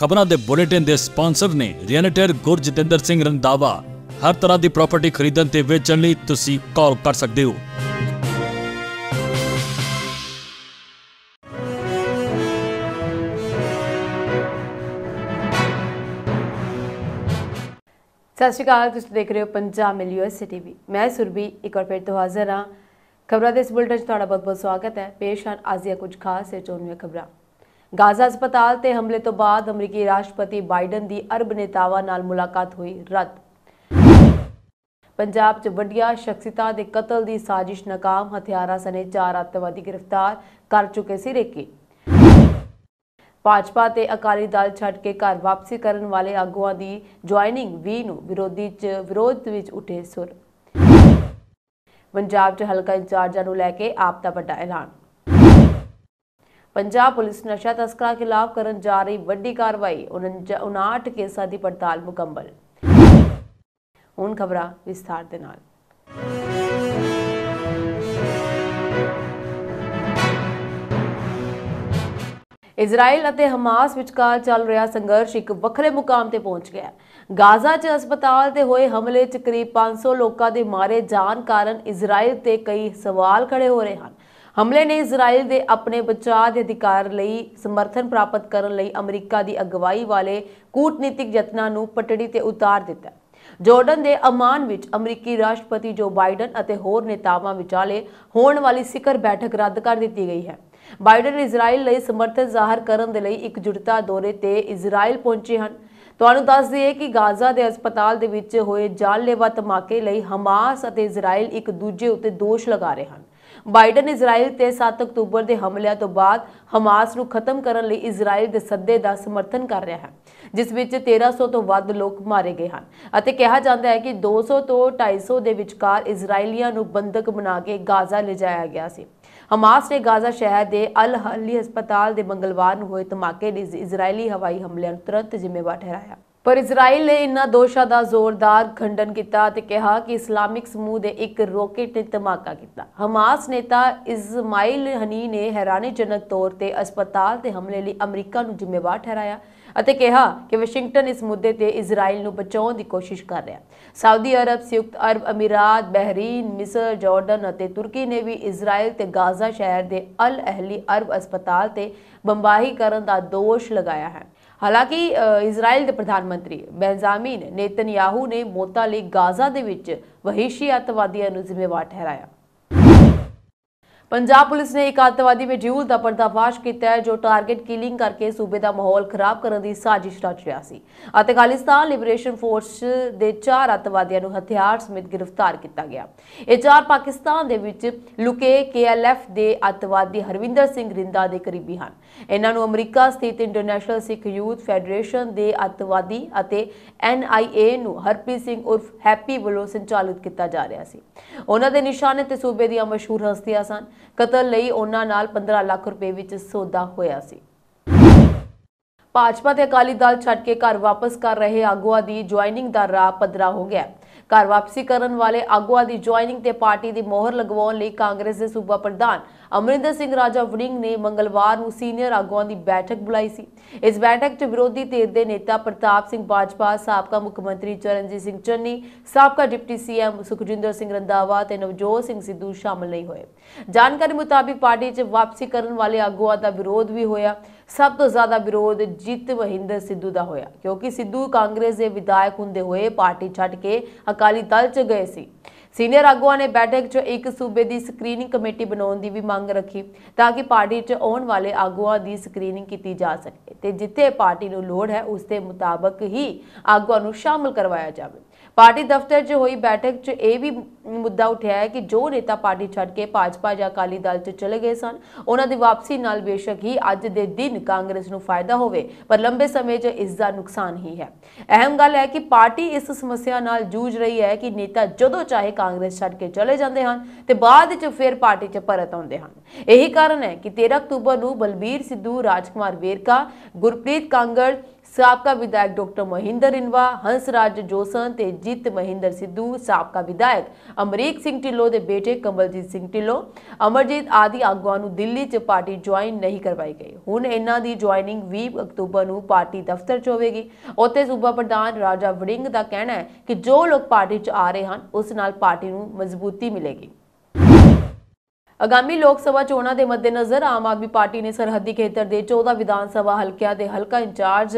ਖਬਰਾਂ ਦੇ ਬੁਲੇਟਿਨ ਦੇ ਸਪਾਂਸਰ ਨੇ ਰੀਅਲਟਰ ਗੁਰਜਤਿੰਦਰ ਸਿੰਘ ਰੰਦਾਵਾ ਹਰ ਤਰ੍ਹਾਂ ਦੀ ਪ੍ਰਾਪਰਟੀ ਖਰੀਦਣ ਤੇ ਵੇਚਣ ਲਈ ਤੁਸੀਂ ਕਾਲ ਕਰ ਸਕਦੇ ਹੋ ਸਤਿ ਸ਼੍ਰੀ ਅਕਾਲ ਤੁਸੀਂ ਦੇਖ ਰਹੇ ਹੋ ਪੰਜਾਬ ਮਿਲਿਓਸ ਟੀਵੀ ਮੈਂ ਸੁਰਬੀ ਇੱਕ ਵਾਰ ਫਿਰ ਤੋਂ ਹਾਜ਼ਰ ਹਾਂ ਖਬਰਾਂ ਦੇ ਇਸ ਬੁਲੇਟਿਨ 'ਚ ਤੁਹਾਡਾ ਬਹੁਤ ਬਹੁਤ ਸਵਾਗਤ ਹੈ ਪੇਸ਼ ਹਨ ਅੱਜ ਦੀਆਂ ਕੁਝ ਖਾਸ ਤੇ ਚੋਣਵੀਆਂ ਖਬਰਾਂ ਗਾਜ਼ਾ ਹਸਪਤਾਲ ਤੇ ਹਮਲੇ ਤੋਂ ਬਾਅਦ ਅਮਰੀਕੀ ਰਾਸ਼ਟਰਪਤੀ ਬਾਈਡਨ ਦੀ ਅਰਬ ਨੇਤਾਵਾਂ ਨਾਲ ਮੁਲਾਕਾਤ ਹੋਈ ਰੱਦ ਪੰਜਾਬ 'ਚ ਵੱਡੀਆਂ ਸ਼ਖਸੀਤਾ ਦੇ ਕਤਲ ਦੀ ਸਾਜ਼ਿਸ਼ ਨਾਕਾਮ ਹਥਿਆਰਾਂ ਸਣੇ ਚਾਰ ਅੱਤਵਾਦੀ ਗ੍ਰਿਫਤਾਰ ਕਰ ਚੁੱਕੇ ਸੀ ਰੇਕੀ ਭਾਜਪਾ ਤੇ ਅਕਾਲੀ ਦਲ ਛੱਡ ਕੇ ਘਰ ਵਾਪਸੀ ਕਰਨ ਵਾਲੇ ਆਗੂਆਂ ਦੀ ਜੁਆਇਨਿੰਗ ਵੀ ਨੂੰ ਵਿਰੋਧੀ 'ਚ ਵਿਰੋਧ ਵਿੱਚ ਉੱਠੇ ਸੁਰ ਪੰਜਾਬ 'ਚ ਹਲਕਾ ਇੰਚਾਰਜਾਂ ਨੂੰ ਲੈ ਕੇ ਆਪ ਦਾ ਵੱਡਾ ਐਲਾਨ ਪੰਜਾਬ ਪੁਲਿਸ ਨਸ਼ਾ ਤਸਕਰਾਂ ਖਿਲਾਫ ਕਰਨ ਜਾ ਰਹੀ ਵੱਡੀ ਕਾਰਵਾਈ 59 ਕੇਸਾਂ ਦੀ ਪੜਤਾਲ ਮੁਕੰਮਲ ਹੁਣ ਖਬਰਾਂ ਵਿਸਥਾਰ ਦੇ ਨਾਲ ਇਜ਼ਰਾਈਲ ਅਤੇ ਹਮਾਸ ਵਿਚਕਾਰ ਚੱਲ ਰਿਹਾ ਸੰਘਰਸ਼ ਇੱਕ ਵੱਖਰੇ ਮੁਕਾਮ ਤੇ ਪਹੁੰਚ ਗਿਆ ਗਾਜ਼ਾ 'ਚ ਹਸਪਤਾਲ ਤੇ ਹੋਏ ਹਮਲੇ 'ਚ ਕਰੀਬ 500 ਲੋਕਾਂ ਦੇ ਮਾਰੇ ਜਾਣ ਕਾਰਨ ਇਜ਼ਰਾਈਲ ਤੇ ਕਈ ਸਵਾਲ ਖੜੇ ਹੋ ਰਹੇ ਹਨ ਹਮਲੇ ਨੇ ਇਜ਼ਰਾਈਲ ਦੇ ਆਪਣੇ ਬਚਾਅ ਦੇ ਅਧਿਕਾਰ ਲਈ ਸਮਰਥਨ ਪ੍ਰਾਪਤ ਕਰਨ ਲਈ ਅਮਰੀਕਾ ਦੀ ਅਗਵਾਈ ਵਾਲੇ ਕੂਟਨੀਤਿਕ ਯਤਨਾਂ ਨੂੰ ਪਟੜੀ ਤੇ ਉਤਾਰ ਦਿੱਤਾ ਜਾਰਡਨ ਦੇ ਅਮਾਨ ਵਿੱਚ ਅਮਰੀਕੀ ਰਾਸ਼ਟਰਪਤੀ ਜੋ ਬਾਈਡਨ ਅਤੇ ਹੋਰ ਨੇਤਾਵਾਂ ਵਿਚਾਲੇ ਹੋਣ ਵਾਲੀ ਸਿਖਰ ਬੈਠਕ ਰੱਦ ਕਰ ਦਿੱਤੀ ਗਈ ਹੈ ਬਾਈਡਨ ਇਜ਼ਰਾਈਲ ਲਈ ਸਮਰਥਨ ਜ਼ਾਹਰ ਕਰਨ ਦੇ ਲਈ ਇੱਕ ਜੁੜਤਾ ਦੌਰੇ ਤੇ ਇਜ਼ਰਾਈਲ ਪਹੁੰਚੇ ਹਨ ਤੁਹਾਨੂੰ ਦੱਸ ਦਈਏ ਕਿ ਗਾਜ਼ਾ ਦੇ ਹਸਪਤਾਲ ਦੇ ਵਿੱਚ ਹੋਏ ਜਾਲਲੇਵਾ ਧਮਾਕੇ ਲਈ ਹਮਾਸ ਅਤੇ ਇਜ਼ਰਾਈਲ ਇੱਕ ਦੂਜੇ ਉੱਤੇ ਦੋਸ਼ ਲਗਾ ਰਹੇ ਹਨ ਬਾਈਡਨ ਇਜ਼ਰਾਈਲ ਤੇ 7 ਅਕਤੂਬਰ ਦੇ ਹਮਲਿਆਂ ਤੋਂ ਬਾਅਦ ਹਮਾਸ ਨੂੰ ਖਤਮ ਕਰਨ ਲਈ ਇਜ਼ਰਾਈਲ ਦੇ ਸੱਦੇ ਦਾ ਸਮਰਥਨ ਕਰ ਰਿਹਾ ਹੈ ਜਿਸ ਵਿੱਚ 1300 ਤੋਂ ਵੱਧ ਲੋਕ ਮਾਰੇ ਗਏ ਹਨ ਅਤੇ ਕਿਹਾ ਜਾਂਦਾ ਹੈ ਕਿ 200 ਤੋਂ 250 ਦੇ ਵਿਚਕਾਰ ਇਜ਼ਰਾਈਲੀਆਂ ਨੂੰ ਬੰਦਕ ਬਣਾ ਕੇ ਗਾਜ਼ਾ ਲਿਜਾਇਆ ਗਿਆ ਸੀ ਹਮਾਸ ਨੇ ਗਾਜ਼ਾ ਸ਼ਹਿਰ ਦੇ ਅਲ ਹਲੀ ਹਸਪਤਾਲ ਦੇ ਮੰਗਲਵਾਰ ਨੂੰ ਹੋਏ ਧਮਾਕੇ ਲਈ ਇਜ਼ਰਾਈਲੀ ਹਵਾਈ ਹਮਲਿਆਂ ਨੂੰ ਤੁਰੰਤ ਜ਼ਿੰਮੇਵਾਰ ਠਹਿਰਾਇਆ ਪਰ ਇਜ਼ਰਾਈਲ ਨੇ ਇਨ੍ਹਾਂ ਦੋਸ਼ਾਂ ਦਾ ਜ਼ੋਰਦਾਰ ਖੰਡਨ ਕੀਤਾ ਤੇ ਕਿਹਾ ਕਿ ਇਸਲਾਮਿਕ ਸਮੂਹ ਦੇ ਇੱਕ ਰੋਕੇਟ ਨੇ ਧਮਾਕਾ ਕੀਤਾ ਹਮਾਸ ਨੇਤਾ ਇਸਮਾਈਲ ਹਨੀ ਨੇ ਹੈਰਾਨੀਜਨਕ ਤੌਰ ਤੇ ਹਸਪਤਾਲ ਤੇ ਹਮਲੇ ਲਈ ਅਮਰੀਕਾ ਨੂੰ ਜ਼ਿੰਮੇਵਾਰ ਠਹਿਰਾਇਆ ਅਤੇ ਕਿਹਾ ਕਿ ਵਾਸ਼ਿੰਗਟਨ ਇਸ ਮੁੱਦੇ ਤੇ ਇਜ਼ਰਾਈਲ ਨੂੰ ਬਚਾਉਣ ਦੀ ਕੋਸ਼ਿਸ਼ ਕਰ ਰਿਹਾ ਸਾਊਦੀ ਅਰਬ ਸੰਯੁਕਤ ਅਰਬ ਅਮੀਰਾਤ ਬਹਿਰੀਨ ਮਿਸਰ ਜਾਰਡਨ ਅਤੇ ਤੁਰਕੀ ਨੇ ਵੀ ਇਜ਼ਰਾਈਲ ਤੇ ਗਾਜ਼ਾ ਸ਼ਹਿਰ ਦੇ ਅਲ ਅਹਲੀ ਅਰਬ ਹਸਪਤਾਲ ਤੇ ਬੰਬਾਹੀ ਕਰਨ ਦਾ ਦੋਸ਼ ਲਗਾਇਆ ਹੈ ਹਾਲਾਂਕਿ ਇਜ਼ਰਾਈਲ ਦੇ ਪ੍ਰਧਾਨ ਮੰਤਰੀ ਬੈਂਜ਼ਾਮਿਨ ਨੇਤਨਯਾਹੂ ਨੇ ਮੋਤਾ ਲਈ ਗਾਜ਼ਾ ਦੇ ਵਿੱਚ ਵਹਿਸ਼ੀ ਅਤਵਾਦੀਆਂ ਨੂੰ ਜ਼ਿੰਮੇਵਾਰ ਠਹਿਰਾਇਆ ਪੰਜਾਬ ਪੁਲਿਸ ਨੇ ਇੱਕ ਅੱਤਵਾਦੀ ਮਡਿਊਲ ਦਾ ਪਰਦਾਫਾਸ਼ ਕੀਤਾ ਹੈ ਜੋ ਟਾਰਗੇਟ ਕਿਲਿੰਗ ਕਰਕੇ ਸੂਬੇ ਦਾ ਮਾਹੌਲ ਖਰਾਬ ਕਰਨ ਦੀ ਸਾਜ਼ਿਸ਼ ਰਚ ਰਿਹਾ ਸੀ ਅਤੇ ਖਾਲਿਸਤਾਨ ਲਿਬਰੇਸ਼ਨ ਫੋਰਸ ਦੇ ਚਾਰ ਅੱਤਵਾਦੀਆਂ ਨੂੰ ਹਥਿਆਰ ਸਮੇਤ ਗ੍ਰਿਫਤਾਰ ਕੀਤਾ ਗਿਆ ਇਹ ਚਾਰ ਪਾਕਿਸਤਾਨ ਦੇ ਵਿੱਚ ਲੁਕੇ ਕੇਐਲਐਫ ਦੇ ਅੱਤਵਾਦੀ ਹਰਵਿੰਦਰ ਸਿੰਘ ਰਿੰਦਾ ਦੇ ਕਰੀਬੀ ਹਨ ਇਹਨਾਂ ਨੂੰ ਅਮਰੀਕਾ ਸਥਿਤ ਇੰਟਰਨੈਸ਼ਨਲ ਸਿੱਖ ਯੂਥ ਫੈਡਰੇਸ਼ਨ ਦੇ ਅੱਤਵਾਦੀ ਅਤੇ ਐਨਆਈਏ ਨੂੰ ਹਰਪੀ ਸਿੰਘ ਉਰਫ ਹੈਪੀ ਵੱਲੋਂ ਸੰਚਾਲਿਤ ਕੀਤਾ ਜਾ ਰਿਹਾ ਸੀ ਉਹਨਾਂ ਦੇ ਨਿਸ਼ਾਨੇ ਤੇ ਸੂਬੇ ਦੀਆਂ ਮਸ਼ਹੂਰ ਹਸਤੀਆਂ ਸਨ ਕਤਲ ਲਈ ਉਹਨਾਂ ਨਾਲ 15 ਲੱਖ ਰੁਪਏ ਵਿੱਚ ਸੌਦਾ ਹੋਇਆ ਸੀ ਭਾਜਪਾ ਤੇ ਅਕਾਲੀ ਦਲ ਛੱਡ ਕੇ ਘਰ ਵਾਪਸ ਕਰ ਰਹੇ ਆਗੂਆਂ ਦੀ ਜੁਆਇਨਿੰਗ ਦਾ ਰਾਹ ਪਧਰਾ ਹੋ ਗਿਆ ਘਰ ਵਾਪਸੀ ਕਰਨ ਵਾਲੇ ਆਗੂਆਂ ਦੀ ਜੁਆਇਨਿੰਗ ਤੇ ਪਾਰਟੀ ਦੀ ਮੋਹਰ ਲਗਵਾਉਣ ਲਈ ਕਾਂਗਰਸ ਦੇ ਸੂਬਾ ਪ੍ਰਧਾਨ ਅਮਰਿੰਦਰ ਸਿੰਘ ਰਾਜਾ ਵੜਿੰਗ ਨੇ ਮੰਗਲਵਾਰ ਨੂੰ ਸੀਨੀਅਰ ਆਗੂਆਂ ਦੀ ਬੈਠਕ ਬੁਲਾਈ ਸੀ ਇਸ ਬੈਠਕ 'ਚ ਵਿਰੋਧੀ ਧਿਰ ਦੇ ਨੇਤਾ ਪ੍ਰਤਾਪ ਸਿੰਘ ਬਾਜਪਾ ਸਾਬਕਾ ਮੁੱਖ ਮੰਤਰੀ ਚਰਨਜੀਤ ਸਿੰਘ ਚੰਨੀ ਸਾਬਕਾ ਡਿਪਟੀ ਸੀਐਮ ਸੁਖਜਿੰਦਰ ਸਿੰਘ ਰੰਦਾਵਾ ਤੇ ਨਵਜੋਤ ਸਿੰਘ ਸਿੱਧੂ ਸ਼ਾਮਲ ਨਹੀਂ ਹੋਏ ਜਾਣਕਾਰੀ ਮੁਤਾਬਿਕ ਪਾਰਟੀ 'ਚ ਵਾਪਸੀ ਕਰਨ ਵਾਲੇ ਆਗੂਆਂ ਦਾ ਵਿਰੋਧ ਵੀ ਹੋਇਆ ਸਭ ਤੋਂ ਜ਼ਿਆਦਾ ਵਿਰੋਧ ਜਿੱਤ ਮਹਿੰਦਰ ਸਿੱਧੂ ਦਾ ਹੋਇਆ ਕਿਉਂਕਿ ਸਿੱਧੂ ਕਾਂਗਰਸ ਦੇ ਵਿਧਾਇਕ ਹੁੰਦੇ ਹੋਏ ਪਾਰਟੀ ਛੱਡ ਕੇ ਅਕਾਲੀ ਦਲ 'ਚ ਗਏ ਸੀ ਸੀਨੀਅਰ ਆਗੂਆਂ ਨੇ ਬੈਠਕ 'ਚ ਇੱਕ ਸੂਬੇ ਦੀ ਸਕਰੀਨਿੰਗ ਕਮੇਟੀ ਬਣਾਉਣ ਦੀ ਵੀ ਮੰਗ ਰੱਖੀ ਤਾਂ ਕਿ ਪਾਰਟੀ 'ਚ ਆਉਣ ਵਾਲੇ ਆਗੂਆਂ ਦੀ ਸਕਰੀਨਿੰਗ ਕੀਤੀ ਜਾ ਸਕੇ ਤੇ ਜਿੱਥੇ ਪਾਰਟੀ ਨੂੰ ਲੋੜ ਹੈ ਉਸ ਦੇ ਮੁਤਾਬਕ ਹੀ ਆਗੂਆਂ ਨੂੰ ਸ਼ਾਮਲ ਕਰਵਾਇਆ ਜਾਵੇ ਪਾਰਟੀ ਦਫ਼ਤਰ 'ਚ ਹੋਈ ਬੈਠਕ 'ਚ ਇਹ ਵੀ ਮੁੱਦਾ ਉੱਠਿਆ ਹੈ ਕਿ ਜੋ ਨੇਤਾ ਪਾਰਟੀ ਛੱਡ ਕੇ ਭਾਜਪਾ ਜਾਂ ਅਕਾਲੀ ਦਲ 'ਚ ਚਲੇ ਗਏ ਸਨ ਉਹਨਾਂ ਦੀ ਵਾਪਸੀ ਨਾਲ ਬੇਸ਼ੱਕ ਹੀ ਅੱਜ ਦੇ ਦਿਨ ਕਾਂਗਰਸ ਨੂੰ ਫਾਇਦਾ ਹੋਵੇ ਪਰ ਲੰਬੇ ਸਮੇਂ 'ਚ ਇਸ ਦਾ ਨੁਕਸਾਨ ਹੀ ਹੈ ਅਹਿਮ ਗੱਲ ਹੈ ਕਿ ਪਾਰਟੀ ਇਸ ਸਮੱਸਿਆ ਨਾਲ ਜੂਝ ਰਹੀ ਹੈ ਕਿ ਨੇਤਾ ਜਦੋਂ ਚਾਹੇ ਕਾਂਗਰਸ ਛੱਡ ਕੇ ਚਲੇ ਜਾਂਦੇ ਹਨ ਤੇ ਬਾਅਦ 'ਚ ਫਿਰ ਪਾਰਟੀ 'ਚ ਪਰਤ ਆਉਂਦੇ ਹਨ ਇਹੀ ਕਾਰਨ ਹੈ ਕਿ 13 ਅਕਤੂਬਰ ਨੂੰ ਬਲਬੀਰ ਸਿੱਧੂ ਰਾਜਕੁਮਾਰ ਵੇਰਕਾ ਗੁਰਪ੍ਰੀਤ ਕਾਂਗੜ ਸਾਬਕਾ ਵਿਧਾਇਕ ਡਾਕਟਰ ਮਹਿੰਦਰ ਇਨਵਾ ਹੰਸਰਾਜ ਜੋਸਨ ਤੇ ਜੀਤ ਮਹਿੰਦਰ ਸਿੱਧੂ ਸਾਬਕਾ ਵਿਧਾਇਕ ਅਮਰੀਕ ਸਿੰਘ ਢਿੱਲੋਂ ਦੇ ਬੇਟੇ ਕਮਲਜੀਤ ਸਿੰਘ ਢਿੱਲੋਂ ਅਮਰਜੀਤ ਆਦਿ ਆਗੂਆਂ ਨੂੰ ਦਿੱਲੀ 'ਚ ਪਾਰਟੀ ਜੁਆਇਨ ਨਹੀਂ ਕਰਵਾਈ ਗਈ ਹੁਣ ਇਹਨਾਂ ਦੀ ਜੁਆਇਨਿੰਗ 20 ਅਕਤੂਬਰ ਨੂੰ ਪਾਰਟੀ ਦਫ਼ਤਰ 'ਚ ਹੋਵੇਗੀ ਉੱਥੇ ਸੂਬਾ ਪ੍ਰਧਾਨ ਰਾਜਾ ਵੜਿੰਗ ਦਾ ਕਹਿਣਾ ਹੈ ਕਿ ਜੋ ਲੋਕ ਪਾਰਟੀ 'ਚ ਆ ਰਹੇ ਹਨ ਉਸ ਨਾਲ ਪਾਰਟੀ ਨੂੰ ਮਜ਼ਬੂਤੀ ਮਿਲੇਗੀ ਅਗਾਮੀ ਲੋਕ ਸਭਾ ਚੋਣਾਂ ਦੇ ਮੱਦੇਨਜ਼ਰ ਆਮ ਆਦਮੀ ਪਾਰਟੀ ਨੇ ਸਰਹੱਦੀ ਖੇਤਰ ਦੇ 14 ਵਿਧਾਨ ਸਭਾ ਹਲਕਿਆਂ ਦੇ ਹਲਕਾ ਇੰਚਾਰਜ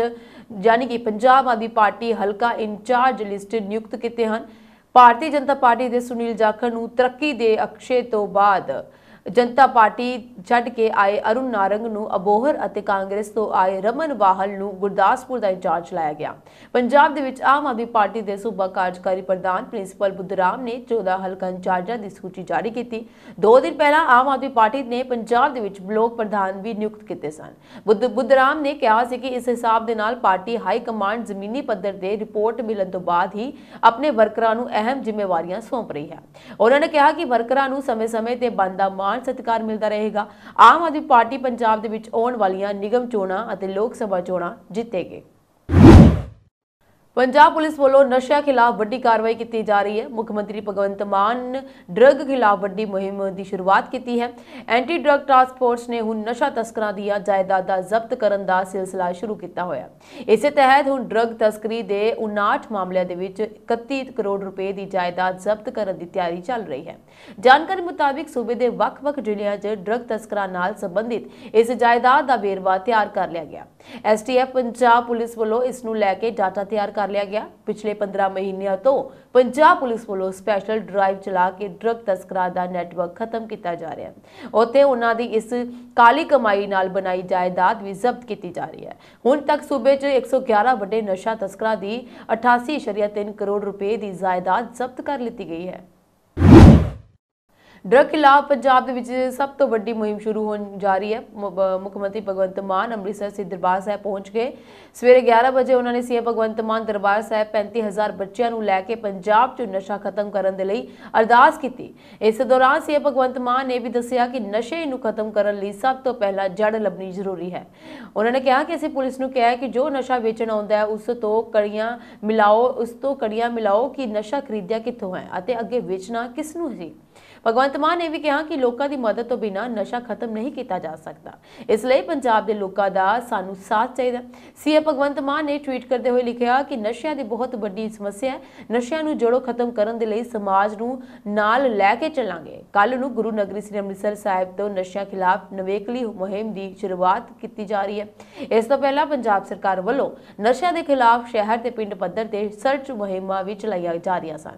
ਯਾਨੀ ਕਿ ਪੰਜਾਬ ਆਦੀ ਪਾਰਟੀ ਹਲਕਾ ਇੰਚਾਰਜ ਲਿਸਟ ਨਿਯੁਕਤ ਕੀਤੇ ਹਨ ਭਾਰਤੀ ਜਨਤਾ ਪਾਰਟੀ ਦੇ ਸੁਨੀਲ ਜਾਖੜ ਨੂੰ ਤਰੱਕੀ ਦੇ ਅਕਸ਼ੇ ਤੋਂ ਬਾਅਦ ਜਨਤਾ ਪਾਰਟੀ ਛੱਡ ਕੇ ਆਏ ਅਰੁਣ ਨਾਰੰਗ ਨੂੰ ਅਬੋਹਰ ਅਤੇ ਕਾਂਗਰਸ ਤੋਂ ਆਏ ਰਮਨ ਵਾਹਲ ਨੂੰ ਗੁਰਦਾਸਪੁਰ ਦਾ ਇੰਚਾਰਜ ਲਾਇਆ ਗਿਆ ਪੰਜਾਬ ਦੇ ਵਿੱਚ ਆਮ ਆਦਮੀ ਪਾਰਟੀ ਦੇ ਸੂਬਾ ਕਾਰਜਕਾਰੀ ਪ੍ਰਧਾਨ ਪ੍ਰਿੰਸੀਪਲ ਬੁੱਧਰਾਮ ਨੇ 14 ਹਲਕਾ ਇੰਚਾਰਜਾਂ ਦੀ ਸੂਚੀ ਜਾਰੀ ਕੀਤੀ 2 ਦਿਨ ਪਹਿਲਾਂ ਆਮ ਆਦਮੀ ਪਾਰਟੀ ਨੇ ਪੰਜਾਬ ਦੇ ਵਿੱਚ ਬਲੋਕ ਪ੍ਰਧਾਨ ਵੀ ਨਿਯੁਕਤ ਕੀਤੇ ਸਨ ਬੁੱਧਰਾਮ ਨੇ ਕਿਹਾ ਸੀ ਕਿ ਇਸ ਹਿਸਾਬ ਦੇ ਨਾਲ ਪਾਰਟੀ ਹਾਈ ਕਮਾਂਡ ਜ਼ਮੀਨੀ ਪੱਧਰ ਦੇ ਰਿਪੋਰਟ ਮਿਲਣ ਤੋਂ ਬਾਅਦ ਹੀ ਆਪਣੇ ਵਰਕਰਾਂ ਨੂੰ ਅਹਿਮ ਜ਼ਿੰਮੇਵਾਰੀਆਂ ਸੌਂਪ ਰਹੀ ਹੈ ਉਹਨਾਂ ਨੇ ਕਿਹਾ ਕਿ ਵਰਕਰਾਂ ਨੂੰ ਸਮੇਂ-ਸਮੇਂ ਤੇ ਬੰਦਾ ਮਾਣ ਸਤਿਕਾਰ ਮਿਲਦਾ ਰਹੇਗਾ ਆਮ ਆਦਮੀ ਪਾਰਟੀ ਪੰਜਾਬ ਦੇ ਵਿੱਚ ਆਉਣ ਵਾਲੀਆਂ ਨਿਗਮ ਚੋਣਾਂ ਅਤੇ ਲੋਕ ਸਭਾ ਚੋਣਾਂ ਜਿੱਤੇਗੇ ਪੰਜਾਬ ਪੁਲਿਸ ਵੱਲੋਂ ਨਸ਼ਿਆਂ ਖਿਲਾਫ ਵੱਡੀ ਕਾਰਵਾਈ ਕੀਤੀ ਜਾ ਰਹੀ ਹੈ ਮੁੱਖ ਮੰਤਰੀ ਭਗਵੰਤ ਮਾਨ ਡਰੱਗ ਖਿਲਾਫ ਵੱਡੀ ਮੁਹਿੰਮ ਦੀ ਸ਼ੁਰੂਆਤ ਕੀਤੀ ਹੈ ਐਂਟੀ ਡਰੱਗ ਟਾਸਕ ਫੋਰਸ ਨੇ ਹੁਣ ਨਸ਼ਾ ਤਸਕਰਾਂ ਦੀਆਂ ਜਾਇਦਾਦਾਂ ਜ਼ਬਤ ਕਰਨ ਦਾ ਸਿਲਸਿਲਾ ਸ਼ੁਰੂ ਕੀਤਾ ਹੋਇਆ ਇਸੇ ਤਹਿਤ ਹੁਣ ਡਰੱਗ ਤਸਕਰੀ ਦੇ 59 ਮਾਮਲਿਆਂ ਦੇ ਵਿੱਚ 31 ਕਰੋੜ ਰੁਪਏ ਦੀ ਜਾਇਦਾਦ ਜ਼ਬਤ ਕਰਨ ਦੀ ਤਿਆਰੀ ਚੱਲ ਰਹੀ ਹੈ ਜਾਣਕਾਰੀ ਮੁਤਾਬਕ ਸੂਬੇ ਦੇ ਵੱਖ-ਵੱਖ ਜ਼ਿਲ੍ਹਿਆਂ 'ਚ ਡਰੱਗ ਤਸਕਰਾਂ ਨਾਲ ਸੰਬੰਧਿਤ ਇਸ ਜਾਇਦਾਦ ਦਾ ਵੇਰਵਾ ਤਿਆਰ ਕਰ ਲਿਆ ਗਿਆ ਐਸਟੀਐਫ ਪੰਜਾਬ ਪੁਲਿਸ ਵੱਲੋਂ ਇਸ ਨੂੰ ਲੈ ਕੇ ਡਾਟਾ ਤਿਆਰ ਕਰ ਲਿਆ ਗਿਆ ਪਿਛਲੇ 15 ਮਹੀਨਿਆਂ ਤੋਂ ਪੰਜਾਬ ਪੁਲਿਸ ਵੱਲੋਂ ਸਪੈਸ਼ਲ ਡਰਾਈਵ ਚਲਾ ਕੇ ਡਰਗ ਤਸਕਰਾਂ ਦਾ ਨੈਟਵਰਕ ਖਤਮ ਕੀਤਾ ਜਾ ਰਿਹਾ ਹੈ ਉੱਥੇ ਉਹਨਾਂ ਦੀ ਇਸ ਕਾਲੀ ਕਮਾਈ ਨਾਲ ਬਣਾਈ ਜਾਇਦਾਦ ਵੀ ਜ਼ਬਤ ਕੀਤੀ ਜਾ ਰਹੀ ਹੈ ਹੁਣ ਤੱਕ ਸੂਬੇ 'ਚ 111 ਵੱਡੇ ਨਸ਼ਾ ਤਸਕਰਾਂ ਦੀ 88.3 ਕਰੋੜ ਰੁਪਏ ਦੀ ਜਾਇਦਾਦ ਜ਼ਬਤ ਕਰ ਲਈ ਗਈ ਹੈ ਡਰਗ ਖਿਲਾਫ ਪੰਜਾਬ ਦੇ ਵਿੱਚ ਸਭ ਤੋਂ ਵੱਡੀ ਮੁਹਿੰਮ ਸ਼ੁਰੂ ਹੋਣ ਜਾ ਰਹੀ ਹੈ ਮੁੱਖ ਮੰਤਰੀ ਭਗਵੰਤ ਮਾਨ ਅੰਮ੍ਰਿਤਸਰ ਸਿੱਧ ਦਰਬਾਰ ਸਾਹਿਬ ਪਹੁੰਚ ਗਏ ਸਵੇਰੇ 11 ਵਜੇ ਉਹਨਾਂ ਨੇ ਸੀਐਮ ਭਗਵੰਤ ਮਾਨ ਦਰਬਾਰ ਸਾਹਿਬ 35000 ਬੱਚਿਆਂ ਨੂੰ ਲੈ ਕੇ ਪੰਜਾਬ 'ਚ ਨਸ਼ਾ ਖਤਮ ਕਰਨ ਦੇ ਲਈ ਅਰਦਾਸ ਕੀਤੀ ਇਸ ਦੌਰਾਨ ਸੀਐਮ ਭਗਵੰਤ ਮਾਨ ਨੇ ਵੀ ਦੱਸਿਆ ਕਿ ਨਸ਼ੇ ਨੂੰ ਖਤਮ ਕਰਨ ਲਈ ਸਭ ਤੋਂ ਪਹਿਲਾਂ ਜੜ ਲੱਭਣੀ ਜ਼ਰੂਰੀ ਹੈ ਉਹਨਾਂ ਨੇ ਕਿਹਾ ਕਿ ਅਸੀਂ ਪੁਲਿਸ ਨੂੰ ਕਿਹਾ ਕਿ ਜੋ ਨਸ਼ਾ ਵੇਚਣ ਆਉਂਦਾ ਹੈ ਉਸ ਤੋਂ ਕੜੀਆਂ ਮਿਲਾਓ ਉਸ ਤੋਂ ਕੜੀਆਂ ਮਿਲਾਓ ਕਿ ਨਸ਼ਾ ਖਰੀਦਿਆ ਕਿੱਥੋਂ ਹੈ ਅਤੇ ਅੱਗੇ ਵੇਚਣਾ ਕਿਸ ਨੂੰ ਹੈ ਭਗਵੰਤ ਮਾਨ ਨੇ ਵੀ ਕਿਹਾ ਕਿ ਲੋਕਾਂ ਦੀ ਮਦਦ ਤੋਂ ਬਿਨਾ ਨਸ਼ਾ ਖਤਮ ਨਹੀਂ ਕੀਤਾ ਜਾ ਸਕਦਾ ਇਸ ਲਈ ਪੰਜਾਬ ਦੇ ਲੋਕਾਂ ਦਾ ਸਾਨੂੰ ਸਾਥ ਚਾਹੀਦਾ ਸੀਐਮ ਭਗਵੰਤ ਮਾਨ ਨੇ ਟਵੀਟ ਕਰਦੇ ਹੋਏ ਲਿਖਿਆ ਕਿ ਨਸ਼ਿਆਂ ਦੀ ਬਹੁਤ ਵੱਡੀ ਸਮੱਸਿਆ ਹੈ ਨਸ਼ਿਆਂ ਨੂੰ ਜੜੋਂ ਖਤਮ ਕਰਨ ਦੇ ਲਈ ਸਮਾਜ ਨੂੰ ਨਾਲ ਲੈ ਕੇ ਚੱਲਾਂਗੇ ਕੱਲ ਨੂੰ ਗੁਰੂ ਨਗਰੀ ਸ੍ਰੀ ਅੰਮ੍ਰਿਤਸਰ ਸਾਹਿਬ ਤੋਂ ਨਸ਼ਿਆਂ ਖਿਲਾਫ ਨਵੇਕਲੀ ਮੁਹਿੰਮ ਦੀ ਸ਼ੁਰੂਆਤ ਕੀਤੀ ਜਾ ਰਹੀ ਹੈ ਇਸ ਤੋਂ ਪਹਿਲਾਂ ਪੰਜਾਬ ਸਰਕਾਰ ਵੱਲੋਂ ਨਸ਼ਿਆਂ ਦੇ ਖਿਲਾਫ ਸ਼ਹਿਰ ਤੇ ਪਿੰਡ ਪੱਧਰ ਤੇ ਸਰਚ ਮੁਹਿੰਮਾਂ ਵੀ ਚਲਾਈਆਂ ਜਾ ਰਹੀਆਂ ਸਨ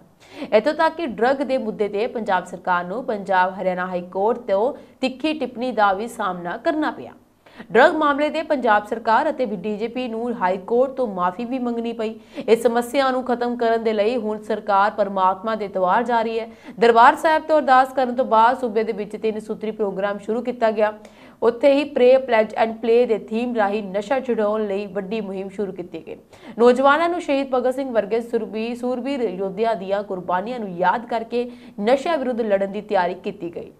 ਇਤੋਂ ਤੱਕ ਕਿ ਡਰੱਗ ਦੇ ਮੁੱਦੇ ਤੇ ਪੰਜਾਬ ਸਰਕਾਰ ਨੂੰ ਪੰਜਾਬ ਹਰਿਆਣਾ ਹਾਈ ਕੋਰਟ ਤੋਂ ਤਿੱਖੀ ਟਿੱਪਣੀ ਦਾ ਵੀ ਸਾਹਮਣਾ ਕਰਨਾ ਪਿਆ ਡਰੱਗ ਮਾਮਲੇ ਦੇ ਪੰਜਾਬ ਸਰਕਾਰ ਅਤੇ ਡੀਜੀਪੀ ਨੂੰ ਹਾਈ ਕੋਰਟ ਤੋਂ ਮਾਫੀ ਵੀ ਮੰਗਣੀ ਪਈ ਇਸ ਸਮੱਸਿਆ ਨੂੰ ਖਤਮ ਕਰਨ ਦੇ ਲਈ ਹੁਣ ਸਰਕਾਰ ਪਰਮਾਤਮਾ ਦੇ ਦਵਾਰ ਜਾ ਰਹੀ ਹੈ ਦਰਬਾਰ ਸਾਹਿਬ ਤੋਂ ਅਰਦਾਸ ਕਰਨ ਤੋਂ ਬਾਅਦ ਸੂਬੇ ਦੇ ਵਿੱਚ ਤਿੰਨ ਸੂਤਰੀ ਪ੍ਰੋਗਰਾਮ ਸ਼ੁਰੂ ਕੀਤਾ ਗਿਆ ਉੱਥੇ ਹੀ ਪ੍ਰੇ ਪਲੇਜ ਐਂਡ ਪਲੇ ਦੇ ਥੀਮ ਰਾਹੀਂ ਨਸ਼ਾ ਛਡਾਉਣ ਲਈ ਵੱਡੀ ਮੁਹਿੰਮ ਸ਼ੁਰੂ ਕੀਤੀ ਗਈ ਨੌਜਵਾਨਾਂ ਨੂੰ ਸ਼ਹੀਦ ਭਗਤ ਸਿੰਘ ਵਰਗੇ ਸੁਰਬੀ ਸੂਰਬੀ ਯੋਧਿਆਂ ਦੀਆਂ ਕੁਰਬਾਨੀਆਂ ਨੂੰ ਯਾਦ ਕਰਕੇ ਨਸ਼ਾ ਵਿਰੁੱਧ ਲੜਨ ਦੀ ਤਿਆਰੀ ਕੀਤੀ ਗਈ